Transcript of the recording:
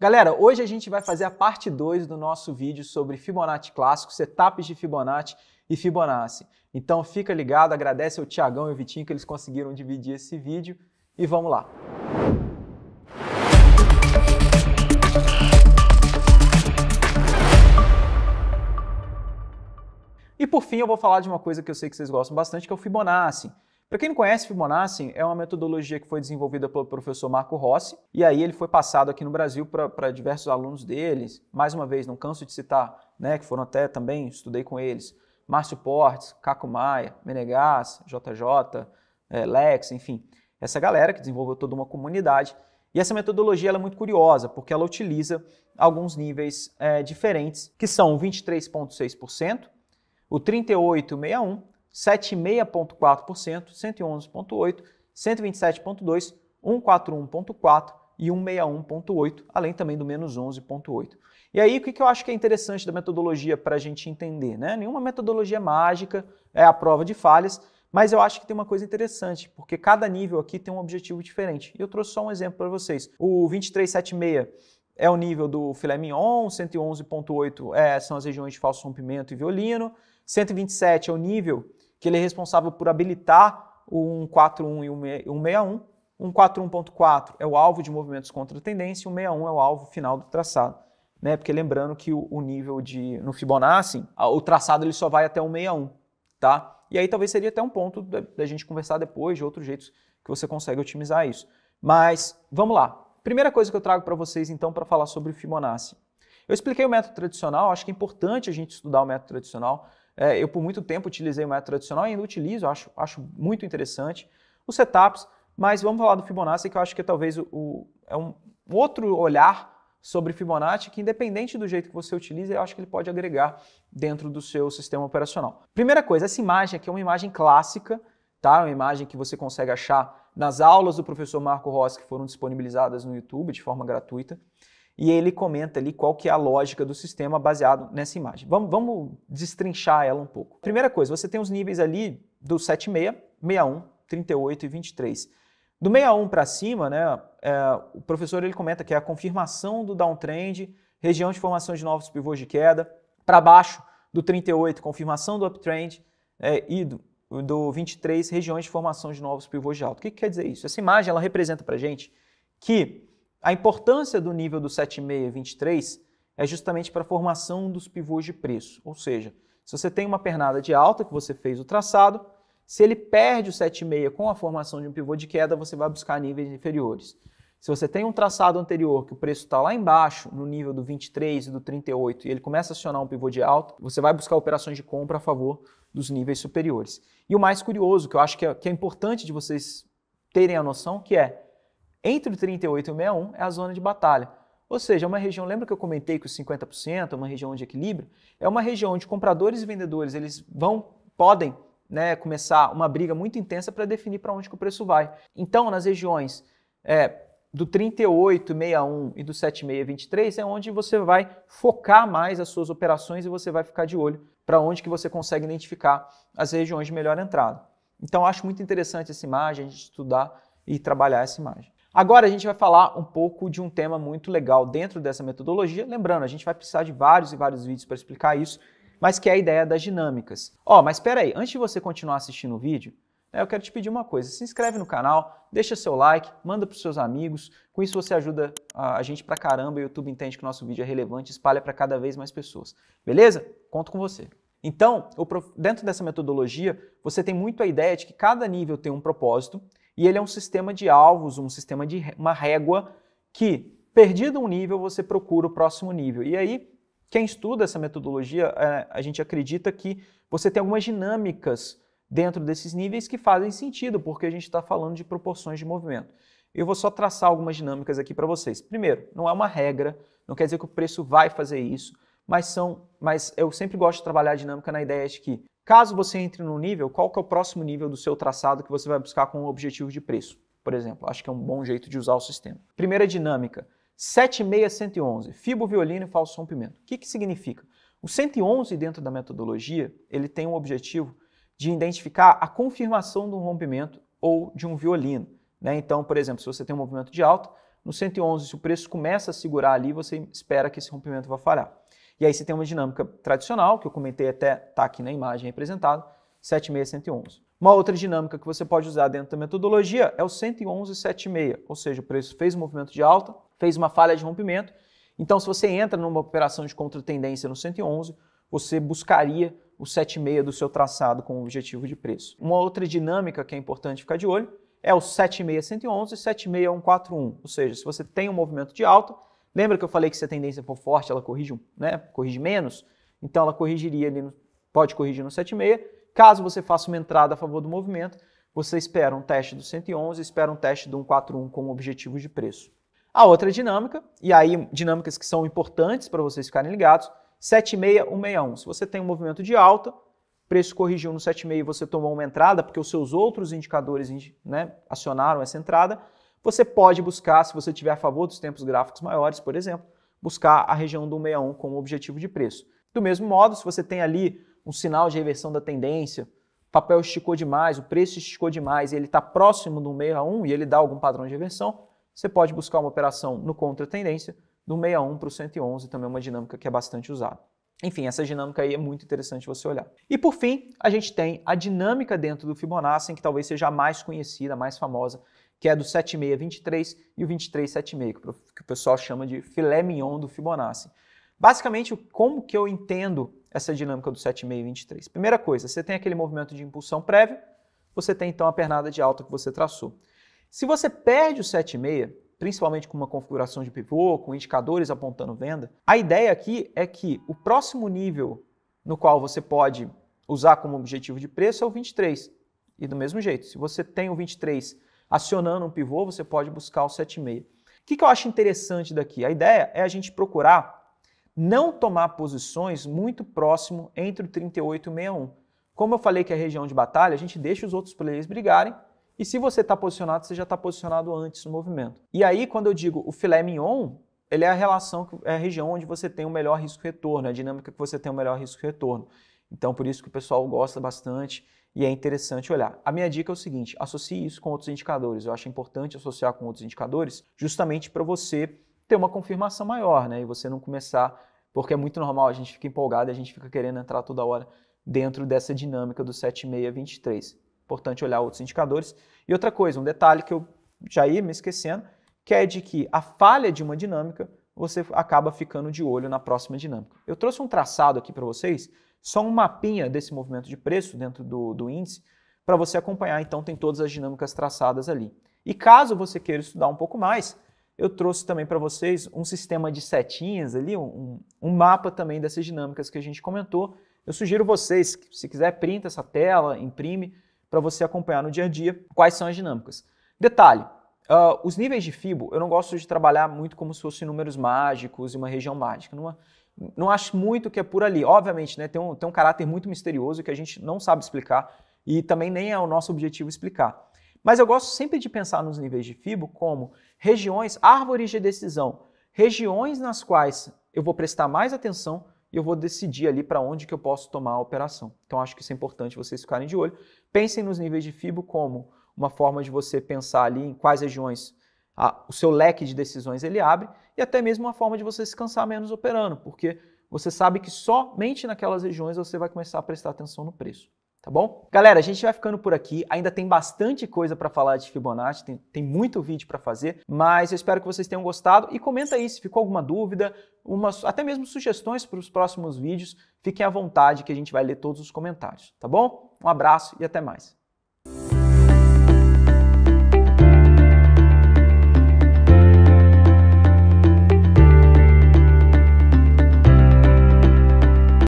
Galera, hoje a gente vai fazer a parte 2 do nosso vídeo sobre Fibonacci clássico, setups de Fibonacci e Fibonacci. Então fica ligado, agradece ao Tiagão e ao Vitinho que eles conseguiram dividir esse vídeo e vamos lá. E por fim eu vou falar de uma coisa que eu sei que vocês gostam bastante, que é o Fibonacci. Para quem não conhece, Fibonacci é uma metodologia que foi desenvolvida pelo professor Marco Rossi, e aí ele foi passado aqui no Brasil para diversos alunos deles. Mais uma vez, não canso de citar, né, que foram até também, estudei com eles, Márcio Portes, Caco Maia, Menegas, JJ, é, Lex, enfim. Essa galera que desenvolveu toda uma comunidade. E essa metodologia é muito curiosa, porque ela utiliza alguns níveis é, diferentes, que são o 23,6%, o 38,61%, 76,4%, 111,8%, 127,2%, 141,4% e 161,8%, além também do menos 11,8%. E aí, o que eu acho que é interessante da metodologia para a gente entender? Né? Nenhuma metodologia mágica é a prova de falhas, mas eu acho que tem uma coisa interessante, porque cada nível aqui tem um objetivo diferente. E eu trouxe só um exemplo para vocês. O 2376 é o nível do filé mignon, 111.8 é, são as regiões de falso rompimento e violino, 127 é o nível que ele é responsável por habilitar o 141 e o 161. 141.4 é o alvo de movimentos contra a tendência, e o 61 é o alvo final do traçado. Né? Porque lembrando que o, o nível de no Fibonacci, a, o traçado ele só vai até o 61, tá? E aí talvez seria até um ponto da, da gente conversar depois de outros jeitos que você consegue otimizar isso. Mas vamos lá. Primeira coisa que eu trago para vocês então para falar sobre o Fibonacci. Eu expliquei o método tradicional, acho que é importante a gente estudar o método tradicional, é, eu por muito tempo utilizei o método tradicional e ainda utilizo, acho, acho muito interessante. Os setups, mas vamos falar do Fibonacci, que eu acho que é, talvez o, o, é um outro olhar sobre Fibonacci que, independente do jeito que você utilize, eu acho que ele pode agregar dentro do seu sistema operacional. Primeira coisa, essa imagem aqui é uma imagem clássica, tá? É uma imagem que você consegue achar nas aulas do professor Marco Rossi que foram disponibilizadas no YouTube de forma gratuita e ele comenta ali qual que é a lógica do sistema baseado nessa imagem. Vamos, vamos destrinchar ela um pouco. Primeira coisa, você tem os níveis ali do 76, 61, 38 e 23. Do 61 para cima, né, é, o professor ele comenta que é a confirmação do downtrend, região de formação de novos pivôs de queda. Para baixo, do 38, confirmação do uptrend é, e do, do 23, regiões de formação de novos pivôs de alta. O que, que quer dizer isso? Essa imagem ela representa para gente que a importância do nível do 7,5 e 23 é justamente para a formação dos pivôs de preço, ou seja, se você tem uma pernada de alta que você fez o traçado, se ele perde o 7,5 com a formação de um pivô de queda, você vai buscar níveis inferiores. Se você tem um traçado anterior que o preço está lá embaixo, no nível do 23 e do 38, e ele começa a acionar um pivô de alta, você vai buscar operações de compra a favor dos níveis superiores. E o mais curioso, que eu acho que é, que é importante de vocês terem a noção, que é entre o 38 e o 61 é a zona de batalha. Ou seja, é uma região, lembra que eu comentei que os 50% é uma região de equilíbrio? É uma região onde compradores e vendedores eles vão, podem né, começar uma briga muito intensa para definir para onde que o preço vai. Então, nas regiões é, do 38, 61 e do 76, 23 é onde você vai focar mais as suas operações e você vai ficar de olho para onde que você consegue identificar as regiões de melhor entrada. Então, acho muito interessante essa imagem, a gente estudar e trabalhar essa imagem. Agora a gente vai falar um pouco de um tema muito legal dentro dessa metodologia. Lembrando, a gente vai precisar de vários e vários vídeos para explicar isso, mas que é a ideia das dinâmicas. Ó, oh, mas espera aí, antes de você continuar assistindo o vídeo, né, eu quero te pedir uma coisa: se inscreve no canal, deixa seu like, manda para os seus amigos. Com isso você ajuda a gente pra caramba. O YouTube entende que o nosso vídeo é relevante, espalha para cada vez mais pessoas. Beleza? Conto com você. Então, dentro dessa metodologia, você tem muito a ideia de que cada nível tem um propósito e ele é um sistema de alvos, um sistema de uma régua que, perdido um nível, você procura o próximo nível. E aí, quem estuda essa metodologia, é, a gente acredita que você tem algumas dinâmicas dentro desses níveis que fazem sentido, porque a gente está falando de proporções de movimento. Eu vou só traçar algumas dinâmicas aqui para vocês. Primeiro, não é uma regra, não quer dizer que o preço vai fazer isso, mas são, mas eu sempre gosto de trabalhar a dinâmica na ideia de que Caso você entre no nível, qual que é o próximo nível do seu traçado que você vai buscar com o objetivo de preço? Por exemplo, acho que é um bom jeito de usar o sistema. Primeira dinâmica, 76111, Fibo, Violino e Falso rompimento. O que, que significa? O 111 dentro da metodologia, ele tem o objetivo de identificar a confirmação de um rompimento ou de um violino. Né? Então, por exemplo, se você tem um movimento de alta, no 111, se o preço começa a segurar ali, você espera que esse rompimento vá falhar. E aí você tem uma dinâmica tradicional, que eu comentei até, está aqui na imagem representado, 7611. Uma outra dinâmica que você pode usar dentro da metodologia é o 11176, ou seja, o preço fez um movimento de alta, fez uma falha de rompimento. Então, se você entra numa operação de contratendência no 111, você buscaria o 76 do seu traçado com o objetivo de preço. Uma outra dinâmica que é importante ficar de olho é o 76111 e 76141, ou seja, se você tem um movimento de alta, Lembra que eu falei que se a tendência for forte, ela corrige, né, corrige menos? Então ela corrigiria ali, pode corrigir no 7,6. Caso você faça uma entrada a favor do movimento, você espera um teste do 111, espera um teste do 141 o objetivo de preço. A outra dinâmica, e aí dinâmicas que são importantes para vocês ficarem ligados, 76, 161. Se você tem um movimento de alta, preço corrigiu no 7,6 e você tomou uma entrada, porque os seus outros indicadores né, acionaram essa entrada, você pode buscar, se você tiver a favor dos tempos gráficos maiores, por exemplo, buscar a região do 161 como objetivo de preço. Do mesmo modo, se você tem ali um sinal de reversão da tendência, papel esticou demais, o preço esticou demais, e ele está próximo do 1.61 e ele dá algum padrão de reversão, você pode buscar uma operação no contra tendência do 61 para o 111, também é uma dinâmica que é bastante usada. Enfim, essa dinâmica aí é muito interessante você olhar. E por fim, a gente tem a dinâmica dentro do Fibonacci, que talvez seja a mais conhecida, a mais famosa, que é do 7623 e o 2376, que o pessoal chama de filé mignon do Fibonacci. Basicamente, como que eu entendo essa dinâmica do 7623? Primeira coisa, você tem aquele movimento de impulsão prévio, você tem então a pernada de alta que você traçou. Se você perde o 76, principalmente com uma configuração de pivô, com indicadores apontando venda. A ideia aqui é que o próximo nível no qual você pode usar como objetivo de preço é o 23. E do mesmo jeito, se você tem o 23 acionando um pivô, você pode buscar o 76. O que, eu acho interessante daqui? A ideia é a gente procurar não tomar posições muito próximo entre o 38 e o 61. Como eu falei que é a região de batalha, a gente deixa os outros players brigarem e se você está posicionado, você já está posicionado antes do movimento. E aí, quando eu digo o filé mignon, ele é a relação, é a região onde você tem o melhor risco-retorno, é a dinâmica que você tem o melhor risco-retorno. Então, por isso que o pessoal gosta bastante e é interessante olhar. A minha dica é o seguinte: associe isso com outros indicadores. Eu acho importante associar com outros indicadores, justamente para você ter uma confirmação maior, né? E você não começar, porque é muito normal, a gente fica empolgado, a gente fica querendo entrar toda hora dentro dessa dinâmica do 7623. Importante olhar outros indicadores. E outra coisa, um detalhe que eu já ia me esquecendo, que é de que a falha de uma dinâmica você acaba ficando de olho na próxima dinâmica. Eu trouxe um traçado aqui para vocês, só um mapinha desse movimento de preço dentro do, do índice, para você acompanhar. Então, tem todas as dinâmicas traçadas ali. E caso você queira estudar um pouco mais, eu trouxe também para vocês um sistema de setinhas ali, um, um, mapa também dessas dinâmicas que a gente comentou. Eu sugiro vocês, se quiser, printa essa tela, imprime, para você acompanhar no dia a dia quais são as dinâmicas. Detalhe, Uh, os níveis de FIBO, eu não gosto de trabalhar muito como se fossem números mágicos e uma região mágica. Não, não acho muito que é por ali. Obviamente, né, tem, um, tem um caráter muito misterioso que a gente não sabe explicar e também nem é o nosso objetivo explicar. Mas eu gosto sempre de pensar nos níveis de FIBO como regiões, árvores de decisão, regiões nas quais eu vou prestar mais atenção, e eu vou decidir ali para onde que eu posso tomar a operação. Então acho que isso é importante vocês ficarem de olho. Pensem nos níveis de FIBO como uma forma de você pensar ali em quais regiões a, o seu leque de decisões ele abre e até mesmo uma forma de você se cansar menos operando, porque você sabe que somente naquelas regiões você vai começar a prestar atenção no preço. Tá bom? Galera, a gente vai ficando por aqui. Ainda tem bastante coisa para falar de Fibonacci, tem, tem muito vídeo para fazer, mas eu espero que vocês tenham gostado e comenta aí se ficou alguma dúvida, até mesmo sugestões para os próximos vídeos. Fiquem à vontade que a gente vai ler todos os comentários, tá bom? Um abraço e até mais.